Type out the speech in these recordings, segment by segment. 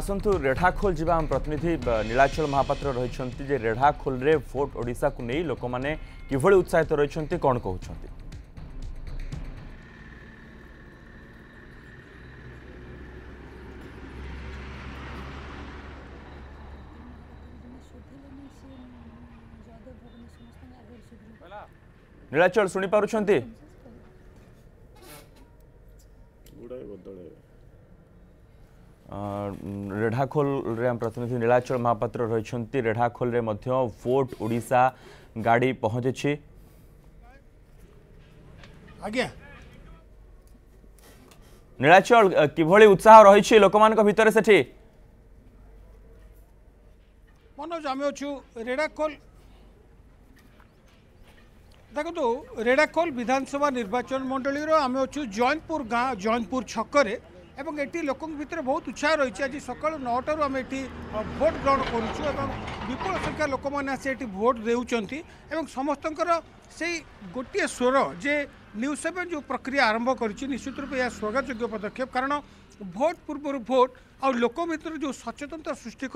ଆସନ୍ତୁ ରେଢ଼ାଖୋଲ ଯିବା ଆମ ପ୍ରତିନିଧି ନୀଳାଚଳ ମହାପାତ୍ର ରହିଛନ୍ତି ଯେ ରେଢ଼ାଖୋଲରେ ଭୋଟ୍ ଓଡ଼ିଶାକୁ ନେଇ ଲୋକମାନେ କିଭଳି ଉତ୍ସାହିତ ରହିଛନ୍ତି କ'ଣ କହୁଛନ୍ତି ନୀଳାଚଳ ଶୁଣିପାରୁଛନ୍ତି ଗୋଟାଏ ବଦଳାଇବେ ରେଢ଼ାଖୋଲରେ ଆମ ପ୍ରତିନିଧି ନୀଳାଚଳ ମହାପାତ୍ର ରହିଛନ୍ତି ରେଢ଼ାଖୋଲରେ ମଧ୍ୟ ଭୋଟ୍ ଓଡ଼ିଶା ଗାଡ଼ି ପହଞ୍ଚିଛି ଆଜ୍ଞା ନୀଳାଚଳ କିଭଳି ଉତ୍ସାହ ରହିଛି ଲୋକମାନଙ୍କ ଭିତରେ ସେଠି ମନୋଜ ଆମେ ଅଛୁ ରେଢ଼ାଖୋଲ ଦେଖନ୍ତୁ ରେଢ଼ାଖୋଲ ବିଧାନସଭା ନିର୍ବାଚନ ମଣ୍ଡଳୀର ଆମେ ଅଛୁ ଜୟନ୍ତପୁର ଗାଁ ଜୟନ୍ତପୁର ଛକରେ এবং এটি লোকଙ୍କ ভিতরে বহু উৎসাহ রয়েছে আজ সকাল নটার আমি এটি ভোট গ্রহণ করছু এবং বিপুল সংখ্যা লোক মানে আসে এটি ভোট দেউছেন এবং সমস্ত সেই গোটিয়ে স্বর যে নিউজ সেভেন যে প্রক্রিয়া আরম্ভ করেছে নিশ্চিত রূপে এ স্বাগতযোগ্য পদক্ষেপ কারণ ভোট পূর্বর ভোট ভিতরে ଆଉ ଲୋକ ଭିତରେ ଯେଉଁ ସଚେତନତା ସୃଷ୍ଟି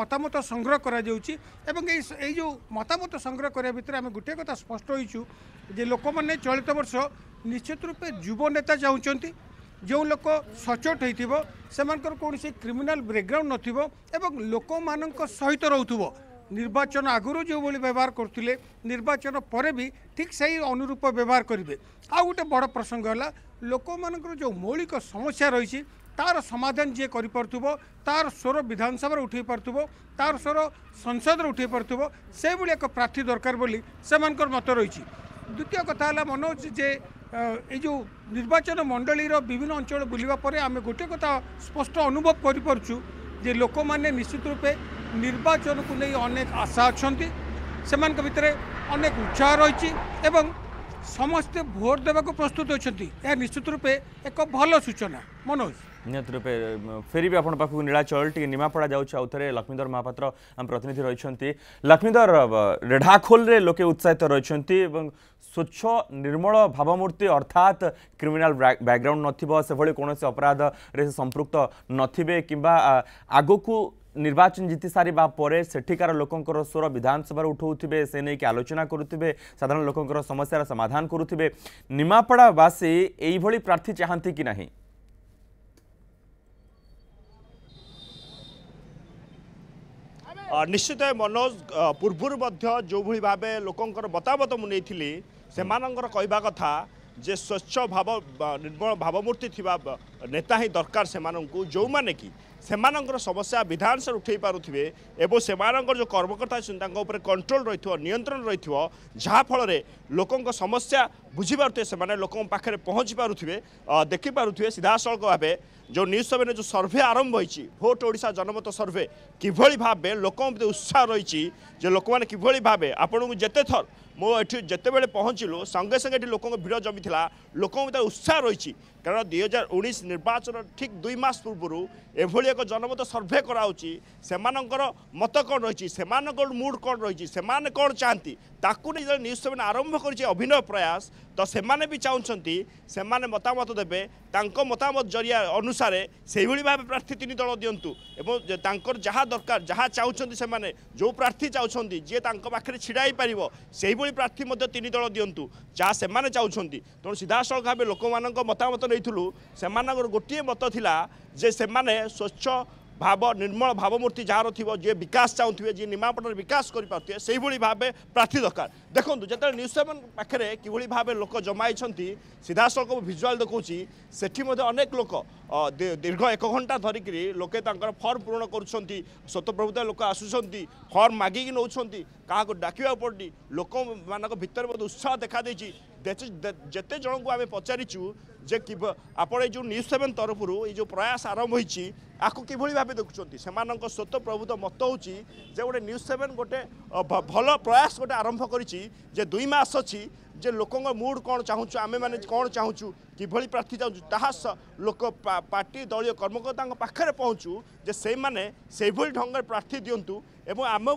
মতামত সংগ্রহ করা যাচ্ছি এবং এই এই যে মতামত সংগ্রহ করা ভিতরে আমি গোটিয়ে কথা স্পষ্ট হয়েছু যে লোক মানে চলিত বর্ষ নিশ্চিত রূপে যুব নেতা চাহিদা ଯେଉଁ ଲୋକ ସଚ୍ଚୋଟ ହୋଇଥିବ ସେମାନଙ୍କର କୌଣସି କ୍ରିମିନାଲ ବ୍ୟାକ୍ଗ୍ରାଉଣ୍ଡ ନଥିବ ଏବଂ ଲୋକମାନଙ୍କ ସହିତ ରହୁଥିବ ନିର୍ବାଚନ ଆଗରୁ ଯେଉଁଭଳି ବ୍ୟବହାର କରୁଥିଲେ ନିର୍ବାଚନ ପରେ ବି ଠିକ୍ ସେହି ଅନୁରୂପ ବ୍ୟବହାର କରିବେ ଆଉ ଗୋଟେ ବଡ଼ ପ୍ରସଙ୍ଗ ହେଲା ଲୋକମାନଙ୍କର ଯେଉଁ ମୌଳିକ ସମସ୍ୟା ରହିଛି ତାର ସମାଧାନ ଯିଏ କରିପାରୁଥିବ ତାର ସ୍ୱର ବିଧାନସଭାରେ ଉଠାଇ ପାରୁଥିବ ତାର ସ୍ୱର ସଂସଦରେ ଉଠାଇ ପାରୁଥିବ ସେଭଳି ଏକ ପ୍ରାର୍ଥୀ ଦରକାର ବୋଲି ସେମାନଙ୍କର ମତ ରହିଛି ଦ୍ୱିତୀୟ କଥା ହେଲା ମନେ ହେଉଛି ଯେ এই যে নির্বাচন মণ্ডলীর বিভিন্ন অঞ্চল বুলিবা পরে আমি গোটে কথা স্পষ্ট অনুভব করিপারছু যে লোক মানে নিশ্চিত রূপে নির্বাচনকু নেই অনেক আশা অনেক সেমানক ভিতরে অনেক উৎসাহ রয়েছে এবং ସମସ୍ତେ ଭୋଟ୍ ଦେବାକୁ ପ୍ରସ୍ତୁତ ଅଛନ୍ତି ଏହା ନିଶ୍ଚିତ ରୂପେ ଏକ ଭଲ ସୂଚନା ମନୋଜ ନିହାତି ରୂପେ ଫେରିବି ଆପଣଙ୍କ ପାଖକୁ ନୀଳାଚଳ ଟିକେ ନିମାପଡ଼ା ଯାଉଛି ଆଉ ଥରେ ଲକ୍ଷ୍ମୀଧର ମହାପାତ୍ର ଆମ ପ୍ରତିନିଧି ରହିଛନ୍ତି ଲକ୍ଷ୍ମୀଧର ରେଢ଼ାଖୋଲରେ ଲୋକେ ଉତ୍ସାହିତ ରହିଛନ୍ତି ଏବଂ ସ୍ୱଚ୍ଛ ନିର୍ମଳ ଭାବମୂର୍ତ୍ତି ଅର୍ଥାତ୍ କ୍ରିମିନାଲ ବ୍ୟାକ୍ଗ୍ରାଉଣ୍ଡ ନଥିବ ସେଭଳି କୌଣସି ଅପରାଧରେ ସେ ସମ୍ପୃକ୍ତ ନଥିବେ କିମ୍ବା ଆଗକୁ ନିର୍ବାଚନ ଜିତି ସାରିବା ପରେ ସେଠିକାର ଲୋକଙ୍କର ସ୍ୱର ବିଧାନସଭାରେ ଉଠାଉଥିବେ ସେ ନେଇକି ଆଲୋଚନା କରୁଥିବେ ସାଧାରଣ ଲୋକଙ୍କର ସମସ୍ୟାର ସମାଧାନ କରୁଥିବେ ନିମାପଡ଼ାବାସୀ ଏଇଭଳି ପ୍ରାର୍ଥୀ ଚାହାନ୍ତି କି ନାହିଁ ନିଶ୍ଚିତ ମନୋଜ ପୂର୍ବରୁ ମଧ୍ୟ ଯେଉଁଭଳି ଭାବେ ଲୋକଙ୍କର ମତାମତ ମୁଁ ନେଇଥିଲି ସେମାନଙ୍କର କହିବା କଥା ଯେ ସ୍ୱଚ୍ଛ ଭାବ ନିର୍ମଳ ଭାବମୂର୍ତ୍ତି ଥିବା ନେତା ହିଁ ଦରକାର ସେମାନଙ୍କୁ ଯେଉଁମାନେ କି ସେମାନଙ୍କର ସମସ୍ୟା ବିଧାନସଭାରେ ଉଠାଇ ପାରୁଥିବେ ଏବଂ ସେମାନଙ୍କର ଯେଉଁ କର୍ମକର୍ତ୍ତା ଅଛନ୍ତି ତାଙ୍କ ଉପରେ କଣ୍ଟ୍ରୋଲ ରହିଥିବ ନିୟନ୍ତ୍ରଣ ରହିଥିବ ଯାହାଫଳରେ ଲୋକଙ୍କ ସମସ୍ୟା ବୁଝିପାରୁଥିବେ ସେମାନେ ଲୋକଙ୍କ ପାଖରେ ପହଞ୍ଚି ପାରୁଥିବେ ଦେଖିପାରୁଥିବେ ସିଧାସଳଖ ଭାବେ ଯେଉଁ ନ୍ୟୁଜ୍ ସେଭେନ୍ରେ ଯେଉଁ ସର୍ଭେ ଆରମ୍ଭ ହୋଇଛି ଭୋଟ ଓଡ଼ିଶା ଜନମତ ସର୍ଭେ କିଭଳି ଭାବେ ଲୋକଙ୍କ ପ୍ରତି ଉତ୍ସାହ ରହିଛି ଯେ ଲୋକମାନେ କିଭଳି ଭାବେ ଆପଣଙ୍କୁ ଯେତେ ଥର ମୁଁ ଏଠି ଯେତେବେଳେ ପହଞ୍ଚିଲୁ ସଙ୍ଗେ ସଙ୍ଗେ ଏଠି ଲୋକଙ୍କ ଭିଡ଼ ଜମିଥିଲା ଲୋକଙ୍କ ଭିତରେ ଉତ୍ସାହ ରହିଛି କାରଣ ଦୁଇ ହଜାର ଉଣେଇଶ ନିର୍ବାଚନ ଠିକ୍ ଦୁଇ ମାସ ପୂର୍ବରୁ ଏଭଳି ଏକ ଜନମତ ସର୍ଭେ କରାହେଉଛି ସେମାନଙ୍କର ମତ କ'ଣ ରହିଛି ସେମାନଙ୍କର ମୁଡ୍ କ'ଣ ରହିଛି ସେମାନେ କ'ଣ ଚାହାନ୍ତି ତାକୁ ନେଇ ନ୍ୟୁଜ୍ ସେଭେନ୍ ଆରମ୍ଭ କରିଛି ଅଭିନୟ ପ୍ରୟାସ ତ ସେମାନେ ବି ଚାହୁଁଛନ୍ତି ସେମାନେ ମତାମତ ଦେବେ ତାଙ୍କ ମତାମତ ଜରିଆ ଅନୁସାରେ ସେଇଭଳି ଭାବେ ପ୍ରାର୍ଥୀ ତିନି ଦଳ ଦିଅନ୍ତୁ ଏବଂ ତାଙ୍କର ଯାହା ଦରକାର ଯାହା ଚାହୁଁଛନ୍ତି ସେମାନେ ଯେଉଁ ପ୍ରାର୍ଥୀ ଚାହୁଁଛନ୍ତି ଯିଏ ତାଙ୍କ ପାଖରେ ଛିଡ଼ା ହେଇପାରିବ ସେଇଭଳି ପ୍ରାର୍ଥୀ ମଧ୍ୟ ତିନି ଦଳ ଦିଅନ୍ତୁ ଯାହା ସେମାନେ ଚାହୁଁଛନ୍ତି ତେଣୁ ସିଧାସଳଖ ଭାବେ ଲୋକମାନଙ୍କ ମତାମତ ନେଇଥିଲୁ ସେମାନଙ୍କର ଗୋଟିଏ ମତ ଥିଲା ଯେ ସେମାନେ ସ୍ୱଚ୍ଛ ভাব নির্মল ভাবমূর্তি যার থিব যে বিকাশ চাহুবে যে নিমাপটে বিকাশ করে পারে সেইভাবে ভাবে প্রার্থী দরকার দেখুন যেত নিউজ সেভেন পাখে কিভাবে ভাবে লোক জমাইছেন সিধাসলখ ভিজুয়াল দেখছি সেটি মধ্যে অনেক লোক দীর্ঘ এক ঘণ্টা ধরিকি লোকে তাঁর ফর্ম পূরণ করছেন স্বতঃপ্রভূত লোক আসুচার ফর্ম মাগি নৌকর কাহক ডাকা পড়ি লোক মান ভিতরে মধ্যে উৎসাহ দেখা দিয়েছি যেতে জনক আমি পচারিছু যে আপনার এই যে নিউজ সেভেন তরফর এই যে প্রয়াস আরম্ভ হয়েছি আকু কিভাবে ভাবে দেখুম সে স্বতঃপ্রভূত মত হচ্ছে যে গোটে নিউজ সেভেন গোটে ভাল প্রয়াস গোটে আরম্ভ করেছি যে দুই মাস অছি যে লোক মুড কোণ চাহুছু আমি মানে কোণ চাহুছু কিভাবে প্রার্থী চাহুছু তাহা লোক পার্টি দলীয় কর্মকর্তা পাখে পৌঁছু যে সেইমানে সেইভাবে ঢঙ্গের প্রার্থী দিও এবং আমি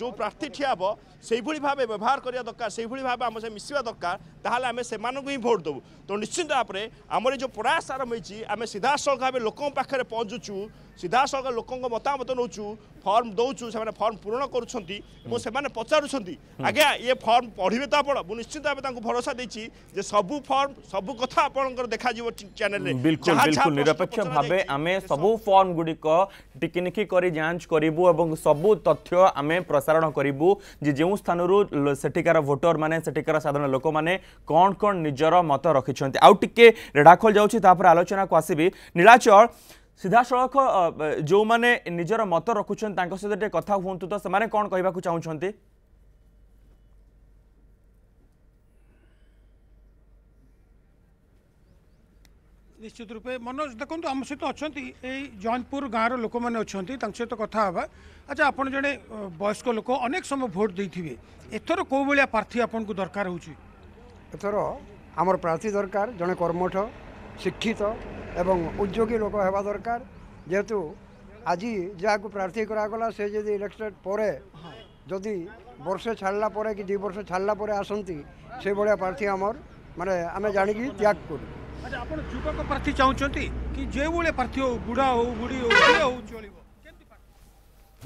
যে প্রার্থী ঠিয়া হব সেইভাবে ভাবে ব্যবহার করা দরকার সেইভাবে ভাবে আমার মিশিবা দরকার তাহলে আমি সে ভোট দেবু তো নিশ্চিন্ত ভাবে ଆମର ଏ ଯେଉଁ ପ୍ରୟାସ ଆରମ୍ଭ ହେଇଛି ଆମେ ସିଧାସଳଖ ଭାବେ ଲୋକଙ୍କ ପାଖରେ ପହଞ୍ଚୁଛୁ ସିଧାସଳଖ ଲୋକଙ୍କ ମତାମତ ନେଉଛୁ ଫର୍ମ ଦେଉଛୁ ସେମାନେ ଫର୍ମ ପୂରଣ କରୁଛନ୍ତି ଏବଂ ସେମାନେ ପଚାରୁଛନ୍ତି ଆଜ୍ଞା ଇଏ ଫର୍ମ ପଢ଼ିବେ ତ ଆପଣ ମୁଁ ନିଶ୍ଚିତ ଭାବେ ତାଙ୍କୁ ଭରସା ଦେଇଛି ଯେ ସବୁ ଫର୍ମ ସବୁ କଥା ଆପଣଙ୍କର ଦେଖାଯିବ ଚ୍ୟାନେଲରେ ବିଲକୁଲ ବିଲକୁଲ ନିରପେକ୍ଷ ଭାବେ ଆମେ ସବୁ ଫର୍ମ ଗୁଡ଼ିକ ଟିକିନିଖି କରି ଯାଞ୍ଚ କରିବୁ ଏବଂ ସବୁ ତଥ୍ୟ ଆମେ ପ୍ରସାରଣ କରିବୁ ଯେ ଯେଉଁ ସ୍ଥାନରୁ ସେଠିକାର ଭୋଟରମାନେ ସେଠିକାର ସାଧାରଣ ଲୋକମାନେ କ'ଣ କ'ଣ ନିଜର ମତ ରଖିଛନ୍ତି ଆଉ ଟିକେ রাখল যাচ্ছে তাপরে আলোচনা আসবি নীলাচল সিধাসলখ যে নিজের মত রখুছেন তাঁর সহ টিকে কথা হুম তো সে কম কে চাহুন নিশ্চিত রূপে মনোজ দেখুন আমার সহ অনেক এই জয়ন্তপুর গাঁর লোক মানে অনেক তাঁর সহ কথা হওয়া আচ্ছা আপনার জন বয়স্ক লোক অনেক সময় ভোট দিয়ে এথর কেউ ভাবে প্রার্থী আপনার দরকার হচ্ছে এথর আমার প্রার্থী দরকার জনে কর্মঠ শিক্ষিত এবং উদ্যোগী লোক হওয়া দরকার যেহেতু আজি যা প্রার্থী করাগলা সে যদি ইলেকশন পরে যদি বর্ষে ছাড়লা পরে কি দুই বর্ষ ছাড়লা পরে আসন্তি সেইভাবে প্রার্থী আমার মানে আমি জাঁকি ত্যাগ করি আচ্ছা, আপনার যুবক প্রার্থী ଚାହୁଁଛନ୍ତି কি যেভাবে প্রার্থী হোক বুড়া হোক বুড়ি হোক ଯିଏ ହଉ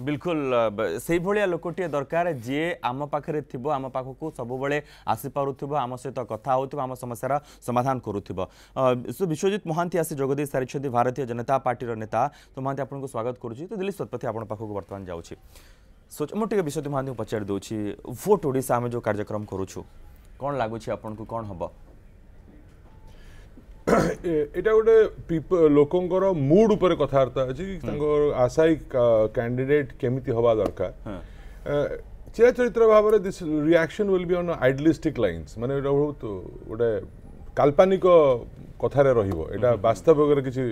ବିଲକୁଲ ସେଇଭଳିଆ ଲୋକଟିଏ ଦରକାର ଯିଏ ଆମ ପାଖରେ ଥିବ ଆମ ପାଖକୁ ସବୁବେଳେ ଆସିପାରୁଥିବ ଆମ ସହିତ କଥା ହେଉଥିବ ଆମ ସମସ୍ୟାର ସମାଧାନ କରୁଥିବ ବିଶ୍ୱଜିତ ମହାନ୍ତି ଆସି ଯୋଗ ଦେଇ ସାରିଛନ୍ତି ଭାରତୀୟ ଜନତା ପାର୍ଟିର ନେତା ତ ମହାନ୍ତି ଆପଣଙ୍କୁ ସ୍ୱାଗତ କରୁଛି ତ ଦିଲ୍ଲୀ ଶତପଥୀ ଆପଣ ପାଖକୁ ବର୍ତ୍ତମାନ ଯାଉଛି ସୋଚ ମୁଁ ଟିକେ ବିଶ୍ୱଜିତ ମହାନ୍ତିଙ୍କୁ ପଚାରି ଦେଉଛି ଭୋଟ୍ ଓଡ଼ିଶା ଆମେ ଯେଉଁ କାର୍ଯ୍ୟକ୍ରମ କରୁଛୁ କ'ଣ ଲାଗୁଛି ଆପଣଙ୍କୁ କ'ଣ ହେବ ଏଇଟା ଗୋଟେ ଲୋକଙ୍କର ମୁଡ୍ ଉପରେ କଥାବାର୍ତ୍ତା ଅଛି କି ତାଙ୍କର ଆଶାୟୀ କ୍ୟାଣ୍ଡିଡେଟ୍ କେମିତି ହେବା ଦରକାର ଚିରାଚରିତ୍ର ଭାବରେ this reaction will be on idealistic lines ମାନେ ଏଇଟା ବହୁତ ଗୋଟେ କାଳ୍ପନିକ କଥାରେ ରହିବ ଏଇଟା ବାସ୍ତବରେ କିଛି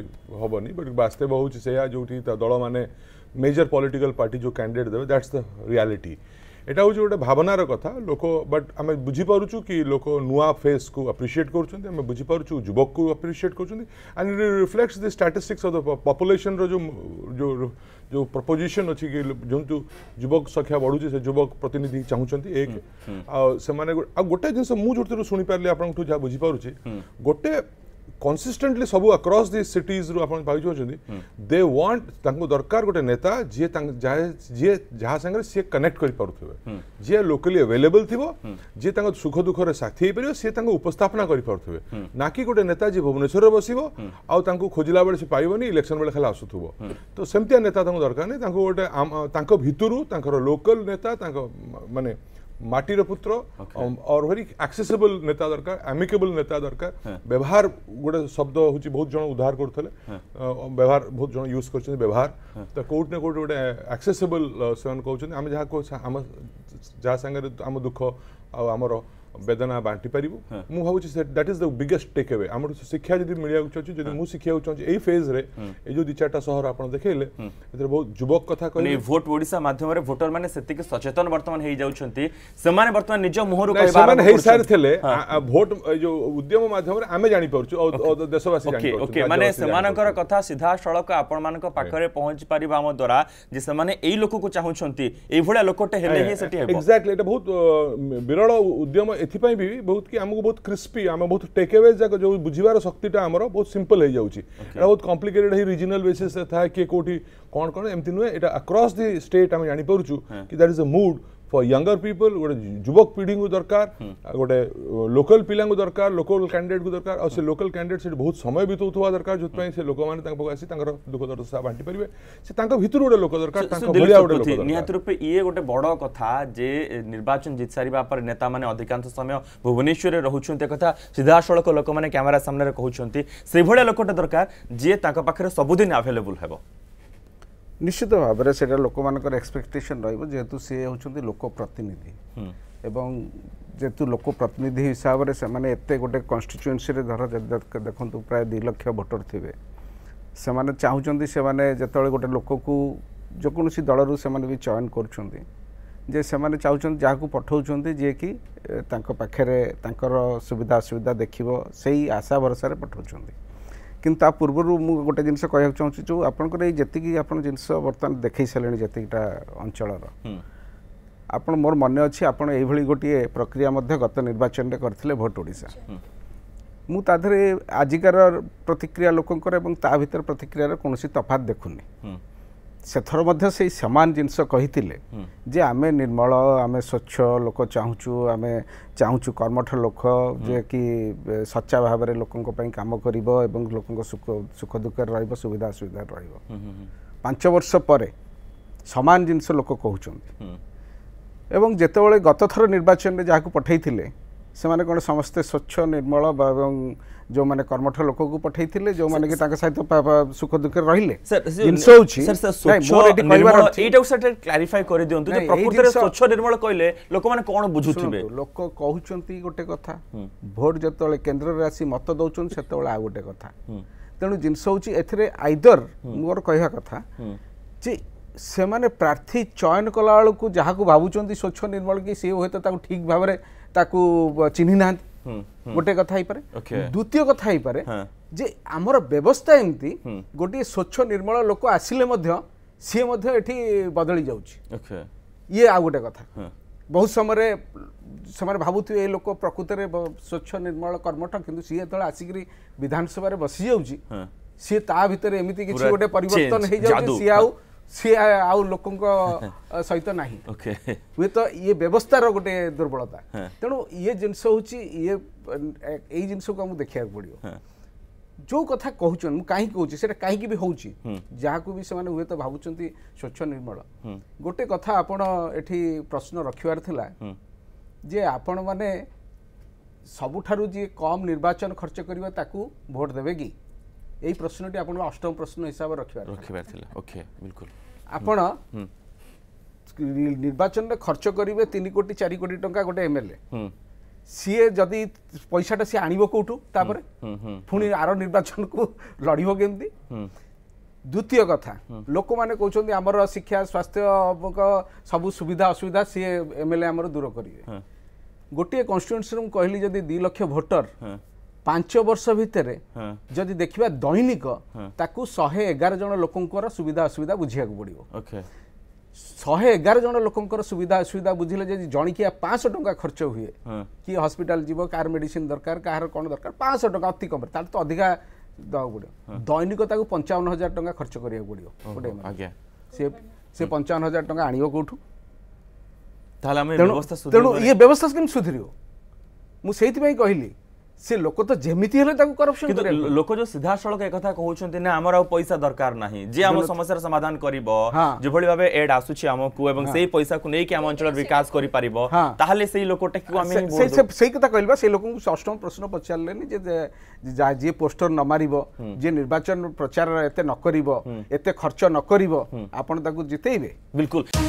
ହେବନି ବଟ୍ ବାସ୍ତବ ହେଉଛି ସେଇଆ ଯେଉଁଠି ତା ଦଳମାନେ ମେଜର୍ ପଲିଟିକାଲ୍ ପାର୍ଟି ଯେଉଁ କ୍ୟାଣ୍ଡିଡେଟ୍ ଦେବେ ଦ୍ୟାଟ୍ସ ଦ ରିଆଲିଟି यहाँ हूँ गोटे भावनार कथ लोक बट आम बुझीपुँ कि लोक नुआ फेस को आप्रिसीएट कर बुझीपुँ जुवक को आप्रिसीएट कर reflect the statistics of the population रो जो जो प्रपोजिशन अच्छी कि जो युवक संख्या बढ़ुचे से युवक प्रतिनिधि चाहूँ एक आ गोटे जिन मुझे शुणीपारे आप बुझीपे गोटे କନସିଷ୍ଟେଣ୍ଟଲି ସବୁ ଆକ୍ରସ୍ ଦି ସିଟିଜ୍ରୁ ଆପଣ ପାଇଯାଉଛନ୍ତି ଦେ ୱାଣ୍ଟ ତାଙ୍କୁ ଦରକାର ଗୋଟେ ନେତା ଯିଏ ଯିଏ ଯାହା ସାଙ୍ଗରେ ସିଏ କନେକ୍ଟ କରିପାରୁଥିବେ ଯିଏ ଲୋକାଲି ଆଭେଲେବଲ୍ ଥିବ ଯିଏ ତାଙ୍କ ସୁଖ ଦୁଃଖରେ ସାଥୀ ହେଇପାରିବ ସିଏ ତାଙ୍କୁ ଉପସ୍ଥାପନା କରିପାରୁଥିବେ ନା କି ଗୋଟେ ନେତା ଯିଏ ଭୁବନେଶ୍ୱରରେ ବସିବ ଆଉ ତାଙ୍କୁ ଖୋଜିଲା ବେଳେ ସେ ପାଇବନି ଇଲେକ୍ସନ୍ ବେଳେ ଖାଲି ଆସୁଥିବ ତ ସେମିତିଆ ନେତା ତାଙ୍କୁ ଦରକାର ନାହିଁ ତାଙ୍କୁ ଗୋଟେ ତାଙ୍କ ଭିତରୁ ତାଙ୍କର ଲୋକାଲ ନେତା ତାଙ୍କ ମାନେ माटीर पुत्र और भेरी आक्सेबल नेता दरकार एमिकेबल नेता दरकार हाँ। व्यवहार गोटे शब्द हूँ बहुत जन उधार कर हाँ। व्यवहार बहुत जन यूज करवहार हाँ। तो कौट ना कौट गोटे आक्सेबल से कहते हैं जहाँ कह आम दुख आम बेदना बांटि पार मुझे that is the biggest takeaway आम शिक्षा जब मिले चाहिए जब मुझे चाहिए यही फेज रे हाँ। जो दि चार्टा सहर आप देखे हाँ। बहुत युवक कथ भोट ओडा भोटर मैंने सचेतन बर्तमान हो जाने उद्यम कथा सीधा सड़क आप पार द्वारा जे एपाई भी बहुत कि आमको बहुत क्रिस्पी आम बहुत टेकअवेज जाक जो बुझार शक्ति बहुत सिंपल हो जाए okay. बहुत कम्प्लिकेटेड ही रिजनाल बेसीस था किए कौटी कौन कौन एमती नुहे एट आक्रस दि स्टेट आम जापरचु कि दैट इज अ मुड फर यंगर पीपल गोटे जुवक पीढ़ी को दरकार गोटे लोकल पिला दरकार लोकल कैंडिडेट को दरकार और से लोकल कैंडिडेट से बहुत समय बितावा दरकार जो से लोक मैंने पाक आसी दुख दुर्दशा बांटी पारे से भितर गोटे लोक दरकार निहत ये गोटे बड़ कथा जे निर्वाचन जीत सारे नेता मैंने अधिकांश समय भुवनेश्वर में रोच कथा सीधा सड़क लोक मैंने कैमेरा सामने कहते हैं से भाया लोकटे दरकार जी तक पाखे सबुदिन आभेलेबुल है ନିଶ୍ଚିତ ଭାବରେ ସେଇଟା ଲୋକମାନଙ୍କର ଏକ୍ସପେକ୍ଟେସନ୍ ରହିବ ଯେହେତୁ ସେ ହେଉଛନ୍ତି ଲୋକ ପ୍ରତିନିଧି ଏବଂ ଯେହେତୁ ଲୋକ ପ୍ରତିନିଧି ହିସାବରେ ସେମାନେ ଏତେ ଗୋଟେ କନଷ୍ଟିଚୁଏନ୍ସିରେ ଧର ଦେଖନ୍ତୁ ପ୍ରାୟ ଦୁଇ ଲକ୍ଷ ଭୋଟର ଥିବେ ସେମାନେ ଚାହୁଁଛନ୍ତି ସେମାନେ ଯେତେବେଳେ ଗୋଟେ ଲୋକକୁ ଯେକୌଣସି ଦଳରୁ ସେମାନେ ବି ଚୟନ କରୁଛନ୍ତି ଯେ ସେମାନେ ଚାହୁଁଛନ୍ତି ଯାହାକୁ ପଠାଉଛନ୍ତି ଯିଏକି ତାଙ୍କ ପାଖରେ ତାଙ୍କର ସୁବିଧା ଅସୁବିଧା ଦେଖିବ ସେଇ ଆଶା ଭରସାରେ ପଠାଉଛନ୍ତି କିନ୍ତୁ ତା ପୂର୍ବରୁ ମୁଁ ଗୋଟେ ଜିନିଷ କହିବାକୁ ଚାହୁଁଛି ଯେଉଁ ଆପଣଙ୍କର ଏଇ ଯେତିକି ଆପଣ ଜିନିଷ ବର୍ତ୍ତମାନ ଦେଖେଇ ସାରିଲେଣି ଯେତିକିଟା ଅଞ୍ଚଳର ଆପଣ ମୋର ମନେ ଅଛି ଆପଣ ଏଇଭଳି ଗୋଟିଏ ପ୍ରକ୍ରିୟା ମଧ୍ୟ ଗତ ନିର୍ବାଚନରେ କରିଥିଲେ ଭୋଟ ଓଡ଼ିଶା ମୁଁ ତା ଦେହରେ ଆଜିକାର ପ୍ରତିକ୍ରିୟା ଲୋକଙ୍କର ଏବଂ ତା ଭିତରେ ପ୍ରତିକ୍ରିୟାର କୌଣସି ତଫାତ ଦେଖୁନି ସେଥର ମଧ୍ୟ ସେଇ ସମାନ ଜିନିଷ କହିଥିଲେ ଯେ ଆମେ ନିର୍ମଳ ଆମେ ସ୍ୱଚ୍ଛ ଲୋକ ଚାହୁଁଛୁ ଆମେ ଚାହୁଁଛୁ କର୍ମଠ ଲୋକ ଯିଏକି ସଚ୍ଚା ଭାବରେ ଲୋକଙ୍କ ପାଇଁ କାମ କରିବ ଏବଂ ଲୋକଙ୍କ ସୁଖ ସୁଖ ଦୁଃଖରେ ରହିବ ସୁବିଧା ଅସୁବିଧାରେ ରହିବ ପାଞ୍ଚ ବର୍ଷ ପରେ ସମାନ ଜିନିଷ ଲୋକ କହୁଛନ୍ତି ଏବଂ ଯେତେବେଳେ ଗତ ଥର ନିର୍ବାଚନରେ ଯାହାକୁ ପଠାଇଥିଲେ ସେମାନେ କ'ଣ ସମସ୍ତେ ସ୍ୱଚ୍ଛ ନିର୍ମଳ ଏବଂ ଯେଉଁମାନେ କର୍ମଠ ଲୋକଙ୍କୁ ପଠେଇଥିଲେ ଯେଉଁମାନେ କି ତାଙ୍କ ସହିତ ସୁଖ ଦୁଃଖରେ ରହିଲେ ଜିନିଷ ହେଉଛି ଏଇଟାକୁ ସେଟା କ୍ଲାରିଫାଇ କରିଦିଅନ୍ତୁ ଯେ ପ୍ରକୃତରେ ସ୍ୱଚ୍ଛ ନିର୍ମଳ କହିଲେ ଲୋକମାନେ କ'ଣ ବୁଝୁଥିବେ ଲୋକ କହୁଛନ୍ତି ଗୋଟେ କଥା ଭୋଟ ଯେତେବେଳେ କେନ୍ଦ୍ରରେ ଆସି ମତ ଦେଉଛନ୍ତି ସେତେବେଳେ ଆଉ ଗୋଟେ କଥା ତେଣୁ ଜିନିଷ ହେଉଛି ଏଥିରେ ଆଇଦର ମୋର କହିବା କଥା ଯେ ସେମାନେ ପ୍ରାର୍ଥୀ ଚୟନ କଲାବେଳକୁ ଯାହାକୁ ଭାବୁଛନ୍ତି ସ୍ୱଚ୍ଛ ନିର୍ମଳ କି ସେ ହୁଏତ ତାକୁ ଠିକ୍ ଭାବରେ ତାକୁ ଚିହ୍ନି ନାହାନ୍ତି ଗୋଟେ କଥା ହେଇପାରେ ଦ୍ୱିତୀୟ କଥା ହେଇପାରେ ଯେ ଆମର ବ୍ୟବସ୍ଥା ଏମିତି ଗୋଟିଏ ସ୍ୱଚ୍ଛ ନିର୍ମଳ ଲୋକ ଆସିଲେ ମଧ୍ୟ ସିଏ ମଧ୍ୟ ଏଠି ବଦଳି ଯାଉଛି ଇଏ ଆଉ ଗୋଟେ କଥା ବହୁତ ସମୟରେ ସେମାନେ ଭାବୁଥିବେ ଏ ଲୋକ ପ୍ରକୃତରେ ସ୍ୱଚ୍ଛ ନିର୍ମଳ କର୍ମଠ କିନ୍ତୁ ସିଏ ଯେତେବେଳେ ଆସିକିରି ବିଧାନସଭାରେ ବସିଯାଉଛି ସିଏ ତା ଭିତରେ ଏମିତି କିଛି ଗୋଟେ ପରିବର୍ତ୍ତନ ହେଇଯାଉଛି ସିଏ ଆଉ ସିଏ ଆଉ ଲୋକଙ୍କ ସହିତ ନାହିଁ ହୁଏତ ଇଏ ବ୍ୟବସ୍ଥାର ଗୋଟେ ଦୁର୍ବଳତା ତେଣୁ ଇଏ ଜିନିଷ ହେଉଛି ଇଏ ଏଇ ଜିନିଷକୁ ଆମକୁ ଦେଖିବାକୁ ପଡ଼ିବ ଯେଉଁ କଥା କହୁଛନ୍ତି ମୁଁ କାହିଁକି କହୁଛି ସେଇଟା କାହିଁକି ବି ହେଉଛି ଯାହାକୁ ବି ସେମାନେ ହୁଏତ ଭାବୁଛନ୍ତି ସ୍ୱଚ୍ଛ ନିର୍ମଳ ଗୋଟେ କଥା ଆପଣ ଏଠି ପ୍ରଶ୍ନ ରଖିବାର ଥିଲା ଯେ ଆପଣମାନେ ସବୁଠାରୁ ଯିଏ କମ୍ ନିର୍ବାଚନ ଖର୍ଚ୍ଚ କରିବ ତାକୁ ଭୋଟ୍ ଦେବେ କି এই প্রশ্নটি আপনার অষ্টম প্রশ্ন হিসাবে রাখবার রাখবার লা ওকে বিলকুল আপন নির্বাচনের খরচ করবে তিন কোটি চারি কোটি টাকা গোটে এমএলএ ସିଏ ଯଦି ପଇସାଟା ସିଏ ଆଣିବ କେଉଁଠୁ ତାପରେ ପୁଣି ଆର ନିର୍ବାଚନକୁ ଲଢ଼ିବ କେମିତି ଦ୍ୱିତୀୟ କଥା ଲୋକମାନେ କହୁଛନ୍ତି ଆମର ଶିକ୍ଷା ସ୍ୱାସ୍ଥ୍ୟ ସବୁ ସୁବିଧା ଅସୁବିଧା ସିଏ ଏମଏଲଏ ଆମର ଦୂର କରିବେ ଗୋଟିଏ କନଷ୍ଟିଟ୍ୟୁଏନ୍ସିରୁ ମୁଁ କହିଲି ଯଦି ଦୁଇ ଲକ୍ଷ ଭୋଟର पांच वर्ष भितर हाँ। जदि देखा दैनिक हाँ। शहे एगार जन लोकर सुविधा असुविधा बुझाक पड़ो शहे एगार जन लोक सुविधा असुविधा बुझे जणिकिया पांच टाँचा खर्च हुए हाँ। कि हस्पिटा जी कार मेडिसीन दरकार कह रण दरकार पाँच टाँग अति कम तो अधिका दवा पड़ो दैनिक पंचावन हजार टाँग खर्च कर पंचावन हजार टाइम आण कौ तेणु ये व्यवस्था सुधर मुझे कहली সে লোক তো যেমিতি হলে তাকে করপশন কিন্তু লোক যে সিধাসলখ একথা কহুচন্তি না আমার আর পয়সা দরকার নাহি যে আম সমস্যার সমাধান করিব যেভাবে ভাবে এড আসুছি আমকু এবং সেই পয়সা কু নেকি আম অঞ্চলের বিকাশ করি পারিব তাহলে সেই লোকটা কি আমি সেই সেই কথা কইলবা সেই লোকক অষ্টম প্রশ্ন পচারলেনি যে যে পোস্টর ন মারিব যে নির্বাচন প্রচার এতে ন করিব এতে খরচ ন করিব আপন তাকে জিতেইবে বিলকুল